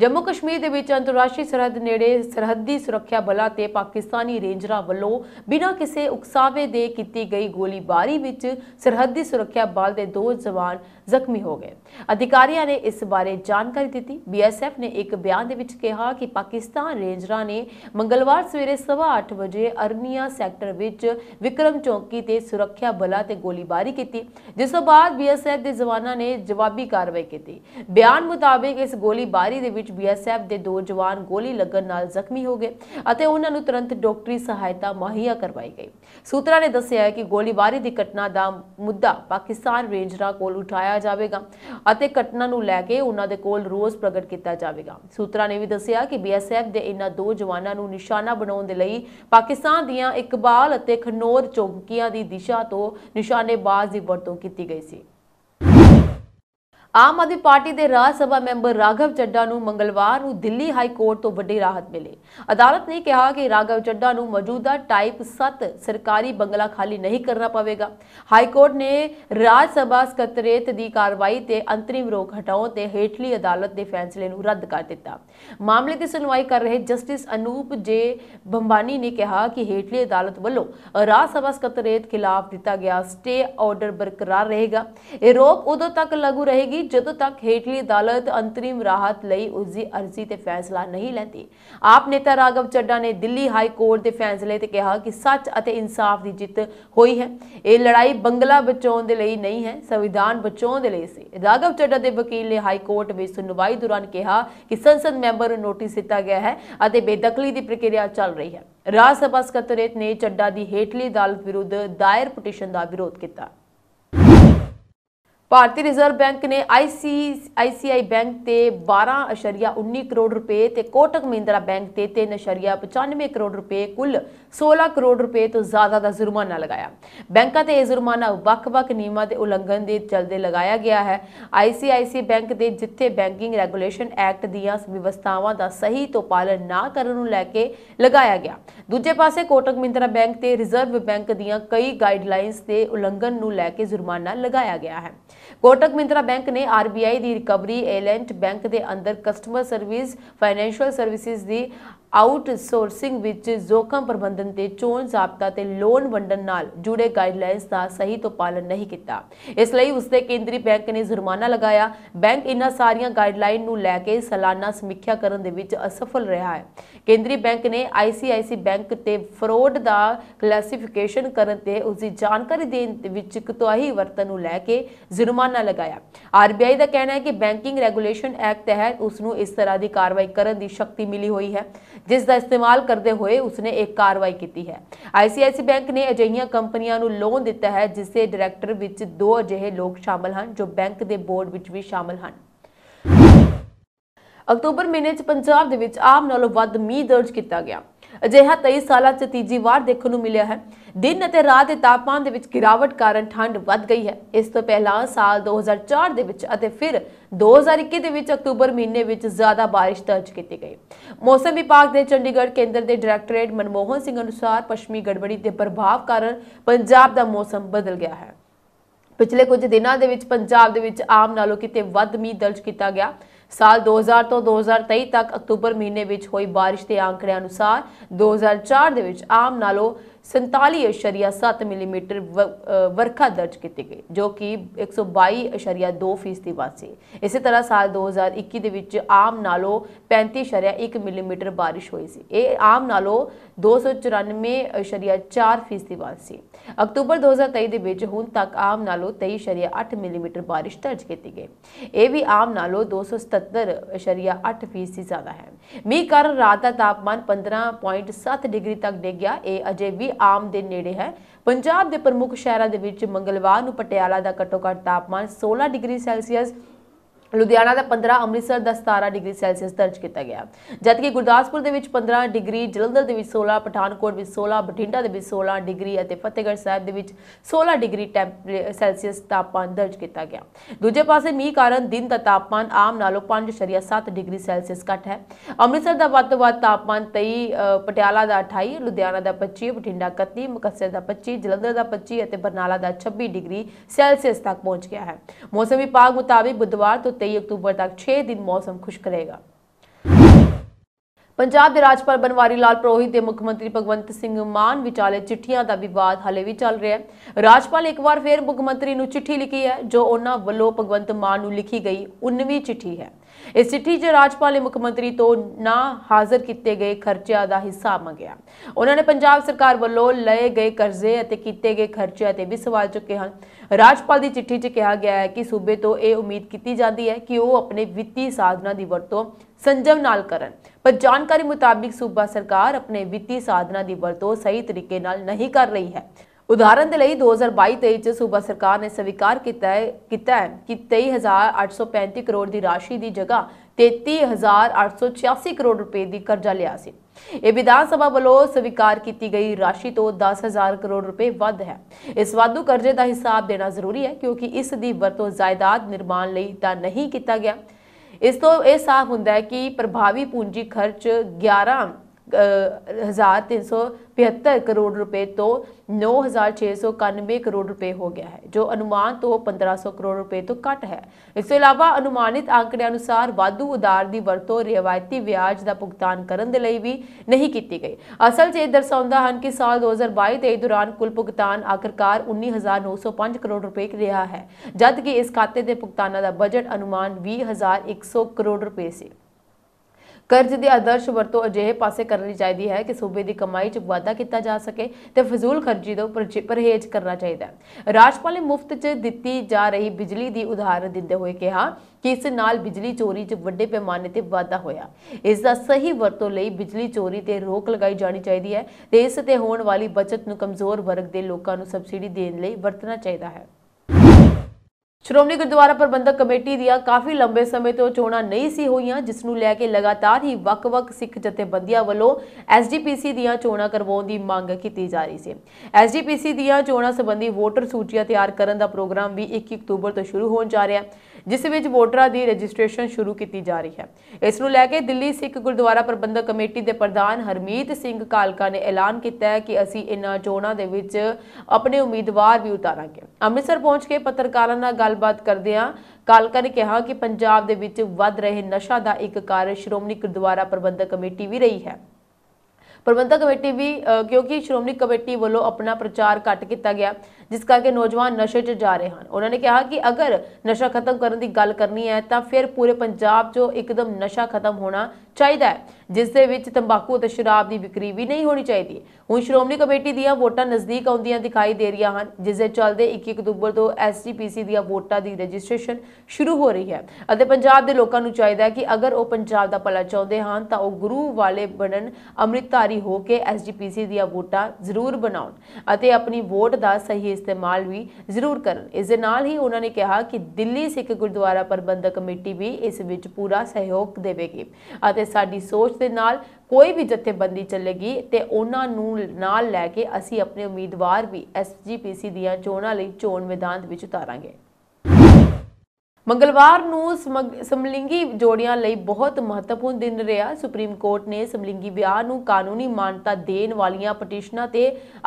ਜੰਮੂ ਕਸ਼ਮੀਰ ਦੇ ਵਿੱਚ ਅੰਤਰਰਾਸ਼ਟਰੀ ਸਰਹੱਦ ਨੇੜੇ ਸਰਹੱਦੀ ਸੁਰੱਖਿਆ ਬਲਾਂ ਤੇ ਪਾਕਿਸਤਾਨੀ ਰੇਂਜਰਾਂ ਵੱਲੋਂ ਬਿਨਾਂ ਕਿਸੇ ਉਕਸਾਵੇ ਦੇ ਕੀਤੀ ਗਈ ਗੋਲੀਬਾਰੀ ਵਿੱਚ ਸਰਹੱਦੀ ਸੁਰੱਖਿਆ ਬਲ ਦੇ ਦੋ ਜਵਾਨ ਜ਼ਖਮੀ ਹੋ ਗਏ ਅਧਿਕਾਰੀਆਂ ਨੇ ਇਸ ਬਾਰੇ ਜਾਣਕਾਰੀ ਦਿੱਤੀ ਬੀਐਸਐਫ ਨੇ ਇੱਕ ਬਿਆਨ ਦੇ ਵਿੱਚ ਕਿਹਾ ਕਿ ਪਾਕਿਸਤਾਨ ਰੇਂਜਰਾਂ ਨੇ ਮੰਗਲਵਾਰ ਸਵੇਰੇ 8:30 ਵਜੇ ਅਰਨੀਆ ਸੈਕਟਰ ਵਿੱਚ ਵਿਕਰਮ ਚੌਂਕੀ ਤੇ ਸੁਰੱਖਿਆ ਬਲਾਂ ਤੇ ਗੋਲੀਬਾਰੀ ਕੀਤੀ ਜਿਸ ਤੋਂ ਬਾਅਦ ਬੀਐਸਐਫ ਦੇ ਜਵਾਨਾਂ ਨੇ ਜਵਾਬੀ ਕਾਰਵਾਈ ਕੀਤੀ ਬਿਆਨ ਮੁਤਾਬਕ ਇਸ ਗੋਲੀਬਾਰੀ ਦੇ ਵਿੱਚ ਬੀਐਸਐਫ ਦੇ ਦੋ ਜਵਾਨ ਗੋਲੀ ਲੱਗਣ ਨਾਲ ਜ਼ਖਮੀ ਹੋ ਗਏ ਅਤੇ ਉਹਨਾਂ ਨੂੰ ਤੁਰੰਤ ਡਾਕਟਰੀ ਸਹਾਇਤਾ ਮੁਹੱਈਆ ਕਰਵਾਈ ਗਈ ਸੂਤਰਾਂ ਨੇ ਦੱਸਿਆ ਕਿ ਗੋਲੀਬਾਰੀ ਦੀ ਘਟਨਾ ਦਾ ਮੁੱਦਾ ਪਾਕਿਸਤਾਨ ਰੇਂਜਰਾਂ ਕੋਲ ਉਠਾਇਆ ਜਾਵੇਗਾ ਅਤੇ ਘਟਨਾ ਨੂੰ ਲੈ ਕੇ ਉਹਨਾਂ ਦੇ ਕੋਲ ਰੋਸ ਪ੍ਰਗਟ ਕੀਤਾ ਜਾਵੇਗਾ ਸੂਤਰਾਂ ਨੇ ਵੀ ਦੱਸਿਆ ਕਿ ਬੀਐਸਐਫ ਦੇ ਇਹਨਾਂ ਦੋ ਜਵਾਨਾਂ ਨੂੰ ਨਿਸ਼ਾਨਾ ਬਣਾਉਣ ਦੇ ਲਈ ਪਾਕਿਸਤਾਨ ਦੀਆਂ ਇਕਬਾਲ ਅਤੇ ਖਨੌਰ ਚੌਕੀਆਂ ਦੀ ਦਿਸ਼ਾ ਤੋਂ ਨਿਸ਼ਾਨੇਬਾਜ਼ ਦੀ ਵਰਤੋਂ ਕੀਤੀ ਗਈ ਸੀ ਆਮ ਆਦਮੀ ਪਾਰਟੀ ਦੇ ਰਾਜ ਸਭਾ ਮੈਂਬਰ ਰਾਘਵ ਚੱਡਾ ਨੂੰ ਮੰਗਲਵਾਰ ਨੂੰ ਦਿੱਲੀ ਹਾਈ ਕੋਰਟ ਤੋਂ ਵੱਡੀ ਰਾਹਤ ਮਿਲੀ ਅਦਾਲਤ ਨੇ ਕਿਹਾ ਕਿ ਰਾਘਵ ਚੱਡਾ ਨੂੰ ਮੌਜੂਦਾ ਟਾਈਪ 7 ਸਰਕਾਰੀ ਬੰਗਲਾ ਖਾਲੀ ਨਹੀਂ ਕਰਨਾ ਪਵੇਗਾ ਹਾਈ ਕੋਰਟ ਨੇ ਰਾਜ ਸਭਾ ਸਕੱਤਰੇਤ ਦੀ ਕਾਰਵਾਈ ਤੇ ਅੰਤਰੀਮ ਰੋਕ ਹਟਾਉਣ ਤੇ ਹੇਠਲੀ ਅਦਾਲਤ ਦੇ ਫੈਸਲੇ ਨੂੰ ਰੱਦ ਕਰ ਦਿੱਤਾ ਮਾਮਲੇ ਦੀ ਸੁਣਵਾਈ ਕਰ ਰਹੇ ਜਸਟਿਸ ਅਨੂਪ ਜੇ ਬੰਬਾਨੀ ਨੇ ਕਿਹਾ ਕਿ ਹੇਠਲੀ ਅਦਾਲਤ ਵੱਲੋਂ ਰਾਜ ਸਭਾ ਸਕੱਤਰੇਤ ਖਿਲਾਫ ਦਿੱਤਾ ਗਿਆ ਸਟੇ ਆਰਡਰ ਬਰਕਰਾਰ ਰਹੇਗਾ ਇਹ ਰੋਕ ਉਦੋਂ ਤੱਕ ਲਾਗੂ ਰਹੇਗੀ ਜਦੋਂ ਤੱਕ ਹੇਠਲੀ ਅਦਾਲਤ ਅੰਤਰੀਮ ਰਾਹਤ ਲਈ ਉਸ ਦੀ ਅਰਜ਼ੀ ਤੇ ਫੈਸਲਾ ਨਹੀਂ ਲੈਂਦੀ ਆਪ ਨੇਤਾ ਰਾਗਵ ਚੱਡਾ ਨੇ ਦਿੱਲੀ ਹਾਈ ਕੋਰਟ ਦੇ ਫੈਸਲੇ ਤੇ ਕਿਹਾ ਕਿ ਸੱਚ ਅਤੇ ਇਨਸਾਫ ਦੀ ਜਿੱਤ ਹੋਈ ਹੈ ਇਹ ਲੜਾਈ ਬੰਗਲਾ ਬਚਾਉਣ ਦੇ ਲਈ ਨਹੀਂ ਹੈ ਸੰਵਿਧਾਨ ਬਚਾਉਣ ਦੇ ਲਈ ਸੀ ਰਾਗਵ ਚੱਡਾ ਦੇ ਵਕੀਲ ਨੇ ਹਾਈ ਕੋਰਟ ਵਿੱਚ ਸੁਣਵਾਈ ਦੌਰਾਨ ਕਿਹਾ ਕਿ ਸੰਸਦ ਮੈਂਬਰ ਨੂੰ ਨੋਟਿਸ ਦਿੱਤਾ ਗਿਆ ਹੈ ਅਤੇ ਬੇਦਖਲੀ ਦੀ ਪ੍ਰਕਿਰਿਆ ਚੱਲ ਰਹੀ ਹੈ ਰਾਜ ਸਭਾ ਸਕੱਤਰੇਤ ਨੇ ਚੱਡਾ ਦੀ ਹੇਠਲੀ ਅਦਾਲਤ ਵਿਰੁੱਧ ਦਾਇਰ ਪਟੀਸ਼ਨ ਦਾ ਵਿਰੋਧ ਕੀਤਾ ਭਾਰਤੀ ਰਿਜ਼ਰਵ ਬੈਂਕ ਨੇ ICICI ਬੈਂਕ ਤੇ 12.19 ਕਰੋੜ ਰੁਪਏ ਤੇ ਕੋਟਕ ਮਹਿੰਦਰਾ ਬੈਂਕ ਤੇ 3.95 ਕਰੋੜ ਰੁਪਏ ਕੁੱਲ 16 ਕਰੋੜ ਰੁਪਏ ਤੋਂ ਜ਼ਿਆਦਾ ਦਾ ਜੁਰਮਾਨਾ ਲਗਾਇਆ ਬੈਂਕਾਂ ਤੇ ਇਹ ਜੁਰਮਾਨਾ ਵੱਖ-ਵੱਖ ਨਿਯਮਾਂ ਦੇ ਉਲੰਘਣ ਦੇ ਚਲਦੇ ਲਗਾਇਆ ਗਿਆ ਹੈ ICICI ਬੈਂਕ ਦੇ ਜਿੱਥੇ ਬੈਂਕਿੰਗ ਰੈਗੂਲੇਸ਼ਨ ਐਕਟ ਦੀਆਂ ਵਿਵਸਥਾਵਾਂ ਦਾ ਸਹੀ ਤੋਂ ਪਾਲਣ ਨਾ ਕਰਨ ਨੂੰ ਲੈ ਕੇ ਲਗਾਇਆ ਗਿਆ ਦੂਜੇ ਪਾਸੇ ਕੋਟਕ ਮਹਿੰਦਰਾ ਬੈਂਕ ਤੇ ਰਿਜ਼ਰਵ ਬੈਂਕ ਦੀਆਂ ਕਈ ਗਾਈਡਲਾਈਨਸ ਦੇ ਉਲੰਘਣ ਨੂੰ ਲੈ ਕੇ ਜੁਰਮਾਨਾ ਲਗਾਇਆ ਗਿਆ ਹੈ ਕੋਟਕ ਮਹਿੰਦਰਾ ਬੈਂਕ ਨੇ ਆਰਬੀਆਈ ਦੀ ਰਿਕਵਰੀ ਐਲੈਂਟ ਬੈਂਕ ਦੇ ਅੰਦਰ ਕਸਟਮਰ ਸਰਵਿਸ ਫਾਈਨੈਂਸ਼ੀਅਲ ਸਰਵਿਸਿਜ਼ ਦੀ ਆਊਟਸੋਰਸਿੰਗ ਵਿੱਚ ਜ਼ੋਖਮ ਪ੍ਰਬੰਧਨ ਤੇ ਚੋਣ ਜ਼ਾਬਤਾ ਤੇ ਲੋਨ ਵੰਡਣ ਨਾਲ ਜੁੜੇ ਗਾਈਡਲਾਈਨਸ ਦਾ ਸਹੀ ਤੋਂ ਪਾਲਣ ਨਹੀਂ ਕੀਤਾ ਇਸ ਲਈ ਉਸਦੇ ਕੇਂਦਰੀ ਬੈਂਕ ਨੇ ਜੁਰਮਾਨਾ ਲਗਾਇਆ ਬੈਂਕ ਇਨ੍ਹਾਂ ਸਾਰੀਆਂ ਗਾਈਡਲਾਈਨ ਨੂੰ ਲੈ ਕੇ ਸਾਲਾਨਾ ਸਮੀਖਿਆ ਕਰਨ ਦੇ ਵਿੱਚ ਅਸਫਲ ਰਿਹਾ ਹੈ ਕੇਂਦਰੀ ਬੈਂਕ ਨੇ ICICI ਬੈਂਕ ਤੇ ਫਰੋਡ ਦਾ ਕਲਾਸੀਫਿਕੇਸ਼ਨ ਕਰਨ ਤੇ ਉਸ ਦੀ ਜਾਣਕਾਰੀ ਦੇਣ ਵਿੱਚ ਕੁਤਾਹੀ ਵਰਤਨ ਨੂੰ ਲੈ ਕੇ ਜੁਰਮਾਨਾ ਲਗਾਇਆ RBI ਦਾ ਕਹਿਣਾ ਹੈ ਕਿ ਬੈਂਕਿੰਗ ਰੈਗੂਲੇਸ਼ਨ ਐਕਟ ਤਹਿਤ ਉਸ ਨੂੰ ਇਸ ਤਰ੍ਹਾਂ ਦੀ ਕਾਰਵਾਈ ਕਰਨ ਦੀ ਸ਼ਕਤੀ ਮਿਲੀ ਹੋਈ ਹੈ ਜਿਸ ਦਾ ਇਸਤੇਮਾਲ ਕਰਦੇ ਹੋਏ ਉਸਨੇ ਇੱਕ ਕਾਰਵਾਈ ਕੀਤੀ ਹੈ ਆਈਸੀਆਈਸੀ ਬੈਂਕ ਨੇ ਅਜਿਹੀਆਂ ਕੰਪਨੀਆਂ ਨੂੰ ਲੋਨ ਦਿੱਤਾ ਹੈ ਜਿਸ ਦੇ ਡਾਇਰੈਕਟਰ ਵਿੱਚ ਦੋ ਅਜਿਹੇ ਲੋਕ ਸ਼ਾਮਲ ਹਨ ਜੋ ਬੈਂਕ ਦੇ ਬੋਰਡ ਵਿੱਚ ਵੀ ਸ਼ਾਮਲ ਹਨ ਅਕਤੂਬਰ ਮਹੀਨੇ 'ਚ ਪੰਜਾਬ ਦੇ ਵਿੱਚ ਆਮ ਨਾਲੋਂ ਵੱਧ ਮੀਂਹ ਦਰਜ ਕੀਤਾ ਗਿਆ ਅਜਿਹਾ 23 ਸਾਲਾਂ 'ਚ ਤੀਜੀ ਵਾਰ ਦੇਖਣ ਨੂੰ ਮਿਲਿਆ ਹੈ ਦਿਨ ਅਤੇ ਰਾਤ ਦੇ ਤਾਪਮਾਨ ਦੇ ਵਿੱਚ ਗਿਰਾਵਟ ਕਾਰਨ ਠੰਡ ਵੱਧ ਗਈ ਹੈ ਇਸ ਤੋਂ ਪਹਿਲਾਂ ਸਾਲ 2004 ਦੇ ਵਿੱਚ ਅਤੇ ਫਿਰ 2021 ਦੇ ਵਿੱਚ ਅਕਤੂਬਰ ਮਹੀਨੇ ਵਿੱਚ ਜ਼ਿਆਦਾ بارش ਦਰਜ ਕੀਤੀ ਗਈ ਮੌਸਮ ਵਿਭਾਗ ਦੇ ਚੰਡੀਗੜ੍ਹ ਕੇਂਦਰ ਦੇ ਡਾਇਰੈਕਟੋਰੇਟ ਮਨਮੋਹਨ ਸਿੰਘ ਅਨੁਸਾਰ ਪਸ਼ਮੀ ਗੜਬੜੀ ਦੇ ਪ੍ਰਭਾਵ ਕਾਰਨ ਪੰਜਾਬ ਦਾ ਮੌਸਮ ਬਦਲ ਗਿਆ ਹੈ ਪਿਛਲੇ ਕੁਝ ਦਿਨਾਂ ਦੇ ਵਿੱਚ ਪੰਜਾਬ ਦੇ ਵਿੱਚ ਆਮ ਨਾਲੋਂ ਕਿਤੇ ਵੱਧ ਮੀਂਹ ਦਰਜ ਕੀਤਾ ਗਿਆ ਸਾਲ 2000 ਤੋਂ 2023 ਤੱਕ ਅਕਤੂਬਰ ਮਹੀਨੇ ਵਿੱਚ ਹੋਈ بارش ਦੇ ਅੰਕੜਿਆਂ ਅਨੁਸਾਰ 2004 ਦੇ ਵਿੱਚ ਆਮ ਨਾਲੋਂ 47.7 ਮਿਲੀਮੀਟਰ ਵਰਖਾ ਦਰਜ ਕੀਤੀ ਗਈ ਜੋ ਕਿ 122.2 ਫੀਸਦੀ ਵਾਸੀ ਇਸੇ ਤਰ੍ਹਾਂ ਸਾਲ 2021 ਦੇ ਵਿੱਚ ਆਮ ਨਾਲੋਂ 35.1 ਮਿਲੀਮੀਟਰ بارش ਹੋਈ ਸੀ ਇਹ ਆਮ ਨਾਲੋਂ 294.4 ਫੀਸਦੀ ਵਾਸੀ ਅਕਤੂਬਰ 2023 ਦੇ ਵਿੱਚ ਹੁਣ ਤੱਕ ਆਮ ਨਾਲੋਂ 23.8 ਮਿਲੀਮੀਟਰ بارش ਦਰਜ ਕੀਤੀ ਗਈ ਇਹ ਵੀ ਆਮ ਨਾਲੋਂ 277.8 ਫੀਸਦੀ ਜ਼ਿਆਦਾ ਹੈ ਮੀਂਹ ਕਾਰਨ ਰਾਤ ਦਾ ਤਾਪਮਾਨ 15.7 ਡਿਗਰੀ ਤੱਕ ਡਿੱਗ ਗਿਆ ਇਹ ਅਜੇ ਵੀ ਆਮ ਦੇ ਨੇੜੇ ਹੈ ਪੰਜਾਬ ਦੇ ਪ੍ਰਮੁੱਖ ਸ਼ਹਿਰਾਂ ਦੇ ਵਿੱਚ ਮੰਗਲਵਾਰ ਨੂੰ ਪਟਿਆਲਾ ਦਾ ਘੱਟੋ-ਘੱਟ ਤਾਪਮਾਨ 16 ਡਿਗਰੀ ਸੈਲਸੀਅਸ ਲੁਧਿਆਣਾ ਦਾ 15 ਅੰਮ੍ਰਿਤਸਰ ਦਾ 17 ਡਿਗਰੀ ਸੈਲਸੀਅਸ ਦਰਜ ਕੀਤਾ ਗਿਆ ਜਦਕਿ ਗੁਰਦਾਸਪੁਰ ਦੇ ਵਿੱਚ 15 ਡਿਗਰੀ ਜਲੰਧਰ ਦੇ ਵਿੱਚ 16 ਪਠਾਨਕੋਟ ਵਿੱਚ 16 ਬਠਿੰਡਾ ਦੇ ਵਿੱਚ 16 ਡਿਗਰੀ ਅਤੇ ਫਤਿਹਗੜ੍ਹ ਸਾਹਿਬ ਦੇ ਵਿੱਚ 16 ਡਿਗਰੀ ਸੈਲਸੀਅਸ ਤਾਪਮਾਨ ਦਰਜ ਕੀਤਾ ਗਿਆ ਦੂਜੇ ਪਾਸੇ ਮੀਂਹ ਕਾਰਨ ਦਿਨ ਦਾ ਤਾਪਮਾਨ ਆਮ ਨਾਲੋਂ 5.7 ਡਿਗਰੀ ਸੈਲਸੀਅਸ ਘੱਟ ਹੈ ਅੰਮ੍ਰਿਤਸਰ ਦਾ ਵੱਧ ਤੋਂ ਵੱਧ ਤਾਪਮਾਨ 23 ਪਟਿਆਲਾ ਦਾ 28 ਲੁਧਿਆਣਾ ਦਾ 25 ਬਠਿੰਡਾ 31 ਮੁਕਸਰ ਦਾ 25 ਜਲੰਧਰ ਦਾ 25 ਅਤੇ ਬਰਨਾਲਾ ਦਾ 26 ਡਿਗਰੀ ਸੈਲਸੀਅਸ ਤੱਕ ਪਹੁੰਚ ਗਿਆ ਹੈ ਮੌਸਮ ਵਿਭਾਗ ਮੁਤਾਬਿਕ ਬੁੱਧਵਾਰ ਤੋਂ 23 अक्टूबर तक 6 दिन मौसम खुश्क रहेगा ਪੰਜਾਬ ਦੇ ਰਾਜਪਾਲ ਬਨਵਾਰੀ ਲਾਲ ਪ੍ਰੋਹਿਤ ਦੇ ਮੁੱਖ ਮੰਤਰੀ ਭਗਵੰਤ ਸਿੰਘ ਮਾਨ ਵਿਚਾਲੇ ਚਿੱਠੀਆਂ ਦਾ ਵਿਵਾਦ ਹਾਲੇ ਵੀ ਚੱਲ ਰਿਹਾ ਹੈ ਰਾਜਪਾਲ ਇੱਕ ਵਾਰ ਫੇਰ ਮੁੱਖ ਮੰਤਰੀ ਨੂੰ ਚਿੱਠੀ ਲਿਖੀ ਹੈ ਜੋ ਉਹਨਾਂ ਵੱਲੋਂ ਭਗਵੰਤ ਮਾਨ ਨੂੰ ਲਿਖੀ ਗਈ 19ਵੀਂ ਚਿੱਠੀ ਹੈ ਇਸ ਚਿੱਠੀ 'ਚ ਰਾਜਪਾਲ ਨੇ ਮੁੱਖ ਮੰਤਰੀ ਤੋਂ ਨਾ ਹਾਜ਼ਰ ਕੀਤੇ ਗਏ ਖਰਚਿਆਂ ਦਾ ਹਿਸਾਬ ਮੰਗਿਆ ਉਹਨਾਂ ਨੇ ਪੰਜਾਬ ਸਰਕਾਰ ਵੱਲੋਂ ਲਏ ਗਏ ਕਰਜ਼ੇ ਅਤੇ ਕੀਤੇ ਗਏ ਖਰਚਿਆਂ ਤੇ ਵੀ ਸਵਾਲ ਚੁੱਕੇ ਹਨ ਰਾਜਪਾਲ ਦੀ ਚਿੱਠੀ 'ਚ ਕਿਹਾ ਗਿਆ ਹੈ ਕਿ ਸੂਬੇ ਤੋਂ ਇਹ ਉਮੀਦ ਕੀਤੀ ਜਾਂਦੀ ਹੈ ਕਿ ਉਹ ਆਪਣੇ ਵਿੱਤੀ ਸਾਧਨਾਂ ਦੀ ਵਰਤੋਂ ਸੰਜਮ ਨਾਲ ਕਰਨ ਪਰ ਜਾਣਕਾਰੀ ਮੁਤਾਬਿਕ ਸੂਬਾ ਸਰਕਾਰ ਆਪਣੇ ਵਿੱਤੀ ਸਾਧਨਾਂ ਦੀ ਵਰਤੋਂ ਸਹੀ ਤਰੀਕੇ ਨਾਲ ਨਹੀਂ ਕਰ ਰਹੀ ਹੈ ਉਦਾਹਰਨ ਦੇ ਲਈ 2022-23 ਚ ਸੂਬਾ ਸਰਕਾਰ ਨੇ ਸਵੀਕਾਰ ਕੀਤਾ ਹੈ ਕੀਤਾ ਹੈ ਕਿ 23835 ਕਰੋੜ ਦੀ ਰਾਸ਼ੀ ਦੀ ਜਗ੍ਹਾ 33886 ਕਰੋੜ ਰੁਪਏ ਦੀ ਕਰਜ਼ਾ ਲਿਆ ਸੀ ਇਹ ਵਿਧਾਨ ਸਭਾ ਵੱਲੋਂ ਸਵੀਕਾਰ ਕੀਤੀ ਗਈ ਰਾਸ਼ੀ ਤੋਂ 10000 ਕਰੋੜ ਰੁਪਏ ਵੱਧ ਹੈ ਇਸ ਵਾਧੂ ਕਰਜ਼ੇ ਦਾ ਹਿਸਾਬ ਦੇਣਾ ਜ਼ਰੂਰੀ ਹੈ ਕਿਉਂਕਿ ਇਸ ਦੀ ਵਰਤੋਂ ਜਾਇਦਾਦ ਨਿਰਮਾਣ ਲਈ ਤਾਂ ਨਹੀਂ ਕੀਤਾ ਗਿਆ ਇਸ ਤੋਂ ਇਹ ਸਾਫ਼ ਹੁੰਦਾ ਹੈ ਕਿ ਪ੍ਰਭਾਵੀ ਪੂੰਜੀ ਖਰਚ 11 1375 ਕਰੋੜ ਰੁਪਏ ਤੋਂ 9691 ਕਰੋੜ ਰੁਪਏ ਹੋ ਗਿਆ ਹੈ ਜੋ ਅਨੁਮਾਨ ਤੋਂ 1500 ਕਰੋੜ ਰੁਪਏ ਤੋਂ ਘੱਟ ਹੈ ਇਸ ਤੋਂ ਇਲਾਵਾ ਅਨੁਮਾਨਿਤ ਆਂਕੜਿਆਂ ਅਨੁਸਾਰ ਵਾਧੂ ਉਧਾਰ ਦੀ ਵਰਤੋਂ ਰਿਵਾਇਤੀ ਵਿਆਜ ਦਾ ਭੁਗਤਾਨ ਕਰਨ ਦੇ ਲਈ ਵੀ ਨਹੀਂ ਕੀਤੀ ਗਈ ਅਸਲ 'ਚ ਇਹ ਦਰਸਾਉਂਦਾ ਹਨ ਕਿ ਸਾਲ 2022-23 ਦੌਰਾਨ ਕੁੱਲ ਭੁਗਤਾਨ ਆਖਰਕਾਰ 19905 ਕਰੋੜ ਰੁਪਏ ਰਿਹਾ ਹੈ ਜਦ ਕਿ ਇਸ ਖਾਤੇ ਦੇ ਭੁਗਤਾਨਾਂ ਦਾ ਬਜਟ ਅਨੁਮਾਨ 20100 ਕਰੋੜ ਰੁਪਏ ਸੀ ਕਰਜ਼ ਦੀ ਆਦਰਸ਼ ਵਰਤੋਂ ਅਜਿਹੇ ਪਾਸੇ ਕਰਨੀ ਚਾਹੀਦੀ ਹੈ ਕਿ ਸੂਬੇ ਦੀ ਕਮਾਈ 'ਚ ਵਾਧਾ ਕੀਤਾ ਜਾ ਸਕੇ ਤੇ ਫਜ਼ੂਲ ਖਰਚੀ ਤੋਂ ਪਰਹੇਜ਼ ਕਰਨਾ ਚਾਹੀਦਾ ਹੈ ਰਾਜਪਾਲ ਨੇ ਮੁਫਤ 'ਚ ਦਿੱਤੀ ਜਾ ਰਹੀ ਬਿਜਲੀ ਦੀ ਉਦਾਹਰਨ ਦਿੰਦੇ ਹੋਏ ਕਿਹਾ ਕਿ ਇਸ ਨਾਲ ਬਿਜਲੀ ਚੋਰੀ 'ਚ ਵੱਡੇ ਪੈਮਾਨੇ ਤੇ ਵਾਧਾ ਹੋਇਆ ਇਸ ਦਾ ਸਹੀ ਵਰਤੋਂ ਲਈ ਬਿਜਲੀ ਚੋਰੀ ਤੇ ਰੋਕ ਲਗਾਈ ਜਾਣੀ ਚਾਹੀਦੀ ਹੈ ਤੇ ਇਸ ਤੇ ਹੋਣ ਵਾਲੀ ਬਚਤ ਨੂੰ ਕਮਜ਼ੋਰ ਵਰਗ ਦੇ ਲੋਕਾਂ ਨੂੰ ਸਬਸਿਡੀ ਦੇਣ ਲਈ ਵਰਤਣਾ ਚਾਹੀਦਾ ਹੈ ਸ਼੍ਰੋਮਣੀ ਗੁਰਦੁਆਰਾ ਪ੍ਰਬੰਧਕ ਕਮੇਟੀ ਦੀਆਂ ਕਾਫੀ ਲੰਬੇ ਸਮੇਂ ਤੋਂ ਚੋਣਾਂ ਨਹੀਂ ਸੀ ਹੋਈਆਂ ਜਿਸ ਨੂੰ ਲੈ ਕੇ ਲਗਾਤਾਰ ਹੀ ਵਕ-ਵਕ ਸਿੱਖ ਜਥੇਬੰਦੀਆਂ ਵੱਲੋਂ ਐਸਜੀਪੀਸੀ ਦੀਆਂ ਚੋਣਾਂ ਕਰਵਾਉਣ ਦੀ ਮੰਗ ਕੀਤੀ ਜਾ ਰਹੀ ਸੀ ਐਸਜੀਪੀਸੀ ਦੀਆਂ ਚੋਣਾਂ ਸੰਬੰਧੀ ਵੋਟਰ ਸੂਚੀਆਂ ਤਿਆਰ ਕਰਨ ਦਾ ਪ੍ਰੋਗਰਾਮ ਵੀ 1 ਅਕਤੂਬਰ ਤੋਂ ਸ਼ੁਰੂ ਹੋਣ ਜਾ ਰਿਹਾ ਹੈ ਜਿਸ ਵਿੱਚ ਵੋਟਰਾਂ ਦੀ ਰਜਿਸਟ੍ਰੇਸ਼ਨ ਸ਼ੁਰੂ ਕੀਤੀ ਜਾ ਰਹੀ ਹੈ ਇਸ ਨੂੰ ਲੈ ਕੇ ਦਿੱਲੀ ਸਿੱਖ ਗੁਰਦੁਆਰਾ ਪ੍ਰਬੰਧਕ ਕਮੇਟੀ ਦੇ ਪ੍ਰਧਾਨ ਹਰਮੀਤ ਸਿੰਘ ਕਾਲਕਾ ਨੇ ਐਲਾਨ ਕੀਤਾ ਹੈ ਕਿ ਅਸੀਂ ਇਨ੍ਹਾਂ ਚੋਣਾਂ ਦੇ ਵਿੱਚ ਆਪਣੇ ਉਮੀਦਵਾਰ ਵੀ ਉਤਾਰਾਂਗੇ ਅੰਮ੍ਰਿਤਸਰ ਪਹੁੰਚ ਕੇ ਪੱਤਰਕਾਰਾਂ ਨਾਲ ਗੱਲਬਾਤ ਕਰਦਿਆਂ ਕਾਲਕਾ ਨੇ ਕਿਹਾ ਕਿ ਪੰਜਾਬ ਦੇ ਵਿੱਚ ਵੱਧ ਰਹੇ ਨਸ਼ਾ ਦਾ ਇੱਕ ਕਾਰਨ ਸ਼੍ਰੋਮਣੀ ਗੁਰਦੁਆਰਾ ਪ੍ਰਬੰਧਕ ਕਮੇਟੀ ਵੀ ਰਹੀ ਹੈ ਪ੍ਰਬੰਧਕ ਕਮੇਟੀ ਵੀ ਕਿਉਂਕਿ ਸ਼੍ਰੋਮਣੀ ਕਮੇਟੀ ਵੱਲੋਂ ਆਪਣਾ ਪ੍ਰਚਾਰ ਘੱਟ ਕੀਤਾ ਗਿਆ ਜਿਸ ਕਰਕੇ ਨੌਜਵਾਨ ਨਸ਼ੇ 'ਚ ਜਾ ਰਹੇ ਹਨ ਉਹਨਾਂ ਨੇ ਕਿਹਾ ਕਿ ਅਗਰ ਨਸ਼ਾ ਖਤਮ ਕਰਨ ਦੀ ਗੱਲ ਕਰਨੀ ਹੈ ਤਾਂ ਫਿਰ ਪੂਰੇ ਪੰਜਾਬ 'ਚੋਂ ਇੱਕਦਮ ਨਸ਼ਾ ਖਤਮ ਹੋਣਾ ਚਾਹੀਦਾ ਹੈ ਜਿਸ ਦੇ ਵਿੱਚ ਤੰਬਾਕੂ ਅਤੇ ਸ਼ਰਾਬ ਦੀ ਵਿਕਰੀ ਵੀ ਨਹੀਂ ਹੋਣੀ ਚਾਹੀਦੀ ਹੁਣ ਸ਼੍ਰੋਮਣੀ ਕਮੇਟੀ ਦੀਆਂ ਵੋਟਾਂ ਨਜ਼ਦੀਕ ਆਉਂਦੀਆਂ ਦਿਖਾਈ ਦੇ ਰਹੀਆਂ ਹਨ ਜਿਸ ਦੇ ਚੱਲਦੇ 21 ਅਕਤੂਬਰ ਤੋਂ ਐਸਜੀਪੀਸੀ ਦੀਆਂ ਵੋਟਾਂ ਦੀ ਰਜਿਸਟ੍ਰੇਸ਼ਨ ਸ਼ੁਰੂ ਹੋ ਰਹੀ ਹੈ ਅਤੇ ਪੰਜਾਬ ਦੇ ਲੋਕਾਂ ਨੂੰ ਚਾਹੀਦਾ ਹੈ ਕਿ ਅਗਰ ਉਹ ਪੰਜਾਬ ਦਾ ਭਲਾ ਚਾਹੁੰਦੇ ਹਨ ਤਾਂ ਉਹ ਗੁਰੂ ਵਾਲੇ ਬਣਨ ਅੰਮ੍ਰਿਤਧਾਰੀ ਹੋ ਕੇ ਐਸਜੀਪੀਸੀ ਦੀਆਂ ਵੋਟਾਂ ਜ਼ਰੂਰ ਬਣਾਉਣ ਅਤੇ ਆਪਣੀ ਵੋਟ ਦਾ ਸਹੀ ਇਸਤੇਮਾਲ ਵੀ ਜ਼ਰੂਰ ਕਰਨ ਇਸ ਦੇ ਨਾਲ ਹੀ ਉਹਨਾਂ ਨੇ ਕਿਹਾ ਕਿ ਦਿੱਲੀ ਸਿੱਖ ਗੁਰਦੁਆਰਾ ਪ੍ਰਬੰਧਕ ਕਮੇਟੀ ਵੀ ਇਸ ਵਿੱਚ ਪੂਰਾ ਸਹਿਯੋਗ ਦੇਵੇਗੀ ਅਤੇ ਸਾਡੀ ਸੋਚ ਦੇ ਨਾਲ ਕੋਈ ਵੀ ਜਥੇਬੰਦੀ ਚੱਲੇਗੀ ਤੇ ਉਹਨਾਂ ਨੂੰ ਨਾਲ ਲੈ ਕੇ ਅਸੀਂ ਆਪਣੇ ਉਮੀਦਵਾਰ ਵੀ ਐਸਜੀਪੀਸੀ ਦੀਆਂ ਚੋਣਾਂ ਲਈ ਚੋਣ ਮੈਦਾਨ ਵਿੱਚ ਉਤਾਰਾਂਗੇ ਮੰਗਲਵਾਰ ਨੂੰ ਸਮਲਿੰਗੀ ਜੋੜੀਆਂ ਲਈ ਬਹੁਤ ਮਹੱਤਵਪੂਰਨ ਦਿਨ ਰਿਹਾ ਸੁਪਰੀਮ ਕੋਰਟ ਨੇ ਸਮਲਿੰਗੀ ਵਿਆਹ ਨੂੰ ਕਾਨੂੰਨੀ ਮਾਨਤਾ ਦੇਣ ਵਾਲੀਆਂ ਪਟੀਸ਼ਨਾਂ ਤੇ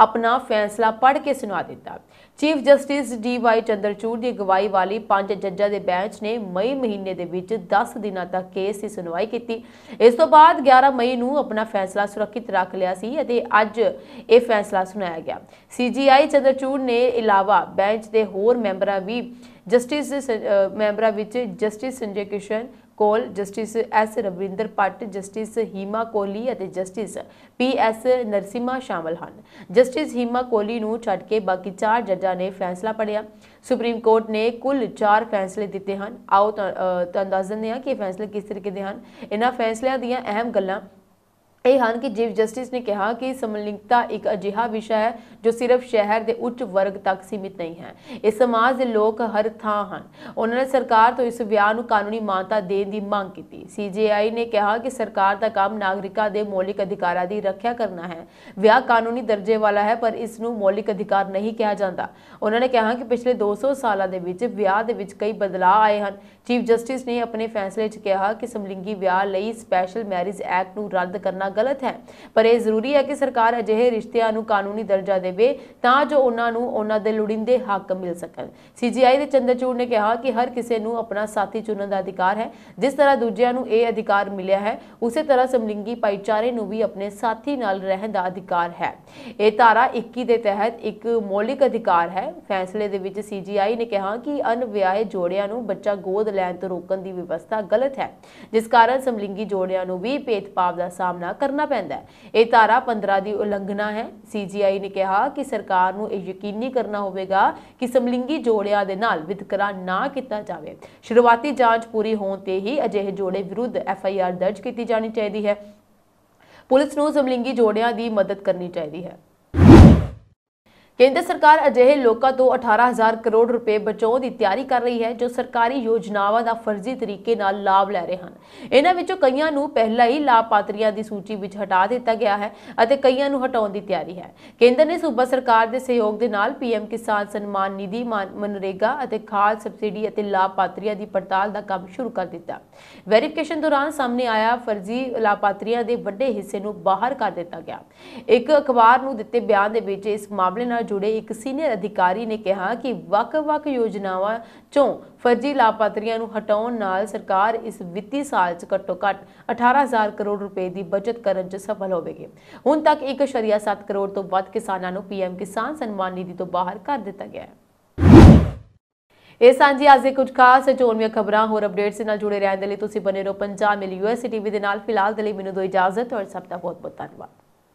ਆਪਣਾ ਫੈਸਲਾ ਪੜ੍ਹ ਕੇ ਸੁਣਾ ਦਿੱਤਾ chief justice D Y Chandrachud ਦੀ ਅਗਵਾਈ ਵਾਲੀ ਪੰਜ ਜੱਜਾਂ ਦੇ ਬੈਂਚ ਨੇ ਮਈ ਮਹੀਨੇ ਦੇ ਵਿੱਚ 10 ਦਿਨਾਂ ਤੱਕ ਕੇਸ ਦੀ ਸੁਣਵਾਈ ਕੀਤੀ ਇਸ ਤੋਂ ਬਾਅਦ 11 ਮਈ ਨੂੰ ਆਪਣਾ ਫੈਸਲਾ ਸੁਰੱਖਿਤ ਰੱਖ ਲਿਆ ਸੀ ਅਤੇ ਅੱਜ ਇਹ ਫੈਸਲਾ ਸੁਣਾਇਆ ਗਿਆ ਸੀਜੀਆਈ ਚੰਦਰਚੂੜ ਨੇ ਇਲਾਵਾ ਬੈਂਚ ਦੇ ਹੋਰ ਮੈਂਬਰਾਂ ਵੀ ਜਸਟਿਸ ਮੈਂਬਰਾਂ ਵਿੱਚ ਜਸਟਿਸ ਸੰਜੇ ਕਿਸ਼ਨ ਕੋਲ ਜਸਟਿਸ ਐਸ ਰਵਿੰਦਰ ਪੱਟ ਜਸਟਿਸ ਹੀਮਾ ਕੋਲੀ ਅਤੇ ਜਸਟਿਸ ਪੀ ਐਸ ਨਰਸਿਮਾ ਸ਼ਾਮਲ ਹਨ ਜਸਟਿਸ ਹੀਮਾ ਕੋਲੀ ਨੂੰ ਛੱਡ ਕੇ ਬਾਕੀ 4 ਜੱਜਾਂ ਨੇ ਫੈਸਲਾ ਪੜਿਆ ਸੁਪਰੀਮ ਕੋਰਟ ਨੇ ਕੁੱਲ 4 ਫੈਸਲੇ ਦਿੱਤੇ ਹਨ ਆਓ ਤੁਹਾਨੂੰ ਦੱਸ ਦਿੰਦੇ ਹਾਂ ਕਿ ਫੈਸਲੇ ਕਿਸ ਤਰੀਕੇ ਦੇ ਹਨ ਇਹਨਾਂ ਫੈਸਲਿਆਂ ਦੀਆਂ ਅਹਿਮ ਗੱਲਾਂ ਇਹ ਹਨ ਕਿ ਜੀਵ ਜਸਟਿਸ ਨੇ ਕਿਹਾ ਕਿ ਸਮਲਿੰਗਤਾ ਇੱਕ ਅਜਿਹਾ ਵਿਸ਼ਾ ਹੈ ਜੋ ਸਿਰਫ ਸ਼ਹਿਰ ਦੇ ਉੱਚ ਵਰਗ ਤੱਕ ਸੀਮਿਤ ਨਹੀਂ ਹੈ ਇਸ ਸਮਾਜ ਦੇ ਲੋਕ ਹਰ ਥਾਂ ਹਨ ਉਹਨਾਂ ਨੇ ਸਰਕਾਰ ਤੋਂ ਇਸ ਵਿਆਹ ਨੂੰ ਕਾਨੂੰਨੀ ਮਾਨਤਾ ਦੇਣ ਦੀ ਮੰਗ ਕੀਤੀ ਸੀਜੀਆਈ ਨੇ ਕਿਹਾ ਕਿ ਸਰਕਾਰ ਦਾ ਕੰਮ ਨਾਗਰਿਕਾਂ ਦੇ ਮੌਲਿਕ ਅਧਿਕਾਰਾਂ ਦੀ ਰੱਖਿਆ ਕਰਨਾ ਹੈ ਵਿਆਹ ਕਾਨੂੰਨੀ ਦਰਜੇ ਵਾਲਾ ਹੈ ਪਰ ਇਸ ਨੂੰ ਮੌਲਿਕ ਅਧਿਕਾਰ ਨਹੀਂ ਕਿਹਾ ਜਾਂਦਾ ਉਹਨਾਂ ਨੇ ਕਿਹਾ ਕਿ ਪਿਛਲੇ 200 ਸਾਲਾਂ ਦੇ ਵਿੱਚ ਵਿਆਹ ਦੇ ਵਿੱਚ ਕਈ ਬਦਲਾਅ ਆਏ ਹਨ ਚੀਫ ਜਸਟਿਸ ਨੇ ਆਪਣੇ ਫੈਸਲੇ 'ਚ ਕਿਹਾ ਕਿ ਸਮਲਿੰਗੀ ਵਿਆਹ ਲਈ ਸਪੈਸ਼ਲ ਮੈਰਿਜ ਐਕਟ ਨੂੰ ਰੱਦ ਕਰਨਾ ਗਲਤ ਹੈ ਪਰ ਇਹ ਜ਼ਰੂਰੀ ਹੈ ਕਿ ਸਰਕਾਰ ਅਜਿਹੇ ਰਿਸ਼ਤਿਆਂ ਨੂੰ ਕਾਨੂੰਨੀ ਦਰਜਾ ਦੇਵੇ ਤਾਂ ਜੋ ਉਹਨਾਂ ਨੂੰ ਉਹਨਾਂ ਦੇ ਲੋੜੀਂਦੇ ਹੱਕ ਮਿਲ ਸਕਣ ਸੀਜੀਆਈ ਦੇ ਚੰਦਰਚੂੜ ਨੇ ਕਿਹਾ ਕਿ ਹਰ ਕਿਸੇ ਨੂੰ ਆਪਣਾ ਸਾਥੀ ਚੁਣਨ ਦਾ ਅਧਿਕਾਰ ਹੈ ਜਿਸ ਤਰ੍ਹਾਂ ਦੂਜਿਆਂ ਨੂੰ ਇਹ ਅਧਿਕਾਰ ਮਿਲਿਆ ਹੈ ਉਸੇ ਤਰ੍ਹਾਂ ਸਮਲਿੰਗੀ ਭਾਈਚਾਰੇ ਨੂੰ ਵੀ ਆਪਣੇ ਸਾਥੀ ਨਾਲ ਰਹਿਣ ਦਾ ਅਧਿਕਾਰ ਹੈ ਇਹ ਧਾਰਾ 21 ਦੇ ਤਹਿਤ ਇੱਕ ਮੌਲਿਕ ਅਧਿਕਾਰ ਹੈ ਫੈਸਲੇ ਦੇ ਵਿੱਚ ਸੀਜੀਆਈ ਨੇ ਕਿਹਾ ਕਿ ਅਨਵਿਆਹੇ ਜੋੜਿਆਂ ਨੂੰ ਬੱਚਾ ਗੋਦ ਲੈਣ ਤੋਂ ਰੋਕਣ ਦੀ ਵਿਵਸਥਾ ਗਲਤ ਹੈ ਜਿਸ ਕਾਰਨ ਸਮਲਿੰਗੀ ਜੋੜਿਆਂ ਨੂੰ ਵੀ ਭੇਦਭਾਵ ਦਾ ਸਾਹਮਣਾ ਕਰਨਾ ਪੈਂਦਾ ਹੈ ਇਹ ਧਾਰਾ 15 ਦੀ ਉਲੰਘਣਾ ਹੈ ਸੀਜੀਆਈ ਨੇ ਕਿਹਾ ਕਿ ਸਰਕਾਰ ਨੂੰ ਇਹ ਯਕੀਨੀ ਕਰਨਾ ਹੋਵੇਗਾ ਕਿ ਸਮਲਿੰਗੀ ਜੋੜਿਆਂ ਦੇ ਨਾਲ ਵਿਤਕਰਾ ਨਾ ਕੀਤਾ ਜਾਵੇ ਸ਼ੁਰੂਆਤੀ ਜਾਂਚ ਪੂਰੀ ਹੋਣ ਤੇ ਹੀ ਅਜਿਹੇ ਜੋੜੇ ਵਿਰੁੱਧ ਐਫਆਈਆਰ ਦਰਜ ਕੀਤੀ ਜਾਣੀ ਚਾਹੀਦੀ ਹੈ ਪੁਲਿਸ ਨੂੰ ਸਮਲਿੰਗੀ ਜੋੜਿਆਂ ਦੀ ਮਦਦ ਕਰਨੀ ਚਾਹੀਦੀ ਹੈ ਕੇਂਦਰ ਸਰਕਾਰ ਅਜਿਹੇ ਲੋਕਾਂ ਤੋਂ 18000 ਕਰੋੜ ਰੁਪਏ ਬਚਾਉਣ ਦੀ ਤਿਆਰੀ ਕਰ ਰਹੀ ਹੈ ਜੋ ਸਰਕਾਰੀ ਯੋਜਨਾਵਾਂ ਦਾ ਫਰਜ਼ੀ ਤਰੀਕੇ ਨਾਲ ਲਾਭ ਲੈ ਰਹੇ ਹਨ ਇਹਨਾਂ ਵਿੱਚੋਂ ਕਈਆਂ ਨੂੰ ਪਹਿਲਾਂ ਹੀ ਲਾਭਪਾਤਰੀਆਂ ਦੀ ਸੂਚੀ ਵਿੱਚ ਹਟਾ ਦਿੱਤਾ ਗਿਆ ਹੈ ਅਤੇ ਕਈਆਂ ਨੂੰ ਹਟਾਉਣ ਦੀ ਤਿਆਰੀ ਹੈ ਕੇਂਦਰ ਨੇ ਸੂਬਾ ਸਰਕਾਰ ਦੇ ਸਹਿਯੋਗ ਦੇ ਨਾਲ ਪੀਐਮ ਕਿਸਾਨ ਸਨਮਾਨ ਨਿਧੀ ਮਨਰੇਗਾ ਅਤੇ ਖਾਦ ਸਬਸਿਡੀ ਅਤੇ ਲਾਭਪਾਤਰੀਆਂ ਦੀ ਪੜਤਾਲ ਦਾ ਕੰਮ ਸ਼ੁਰੂ ਕਰ ਦਿੱਤਾ ਵੈਰੀਫਿਕੇਸ਼ਨ ਦੌਰਾਨ ਸਾਹਮਣੇ ਆਇਆ ਫਰਜ਼ੀ ਲਾਭਪਾਤਰੀਆਂ ਦੇ ਵੱਡੇ ਹਿੱਸੇ ਨੂੰ ਬਾਹਰ ਕਰ ਦਿੱਤਾ ਗਿਆ ਇੱਕ ਅਖਬਾਰ ਨੂੰ ਦਿੱਤੇ ਬਿਆਨ ਦੇ ਵਿੱਚ ਇਸ ਮਾਮਲੇ ਨਾਲ ਨਾਲ ਜੁੜੇ ਇੱਕ ਸੀਨੀਅਰ ਅਧਿਕਾਰੀ ਨੇ ਕਿਹਾ ਕਿ ਵੱਖ-ਵੱਖ ਯੋਜਨਾਵਾਂ ਚੋਂ ਫਰਜ਼ੀ ਲਾਪਾਤਰੀਆਂ ਨੂੰ ਹਟਾਉਣ ਨਾਲ ਸਰਕਾਰ ਇਸ ਵਿੱਤੀ ਸਾਲ 'ਚ ਘੱਟੋ-ਘੱਟ 18000 ਕਰੋੜ ਰੁਪਏ ਦੀ ਬਚਤ ਕਰਨ 'ਚ ਸਫਲ ਹੋਵੇਗੀ ਹੁਣ ਤੱਕ 1.7 ਕਰੋੜ ਤੋਂ ਵੱਧ ਕਿਸਾਨਾਂ ਨੂੰ ਪੀਐਮ ਕਿਸਾਨ ਸਨਮਾਨ ਨਿਧੀ ਤੋਂ ਬਾਹਰ ਕਰ ਦਿੱਤਾ ਗਿਆ ਹੈ ਇਹ ਸਾਂਝੀ ਅੱਜ ਦੇ ਕੁਝ ਖਾਸ ਚੋਣਵੀਆਂ ਖਬਰਾਂ ਹੋਰ ਅਪਡੇਟਸ ਨਾਲ ਜੁੜੇ ਰਹਿਣ ਦੇ ਲਈ ਤੁਸੀਂ ਬਨੇ ਰਹੋ ਪੰਜਾਬ ਮਿਲ ਯੂਐਸਟੀ ਟੀਵੀ ਦੇ ਨਾਲ ਫਿਲਹਾਲ ਦੇ ਲਈ ਮੈਨੂੰ ਦਿਓ ਇਜਾਜ਼ਤ ਔਰ ਸਭ ਦਾ ਬਹੁਤ ਬਹੁਤ ਧੰਨਵਾਦ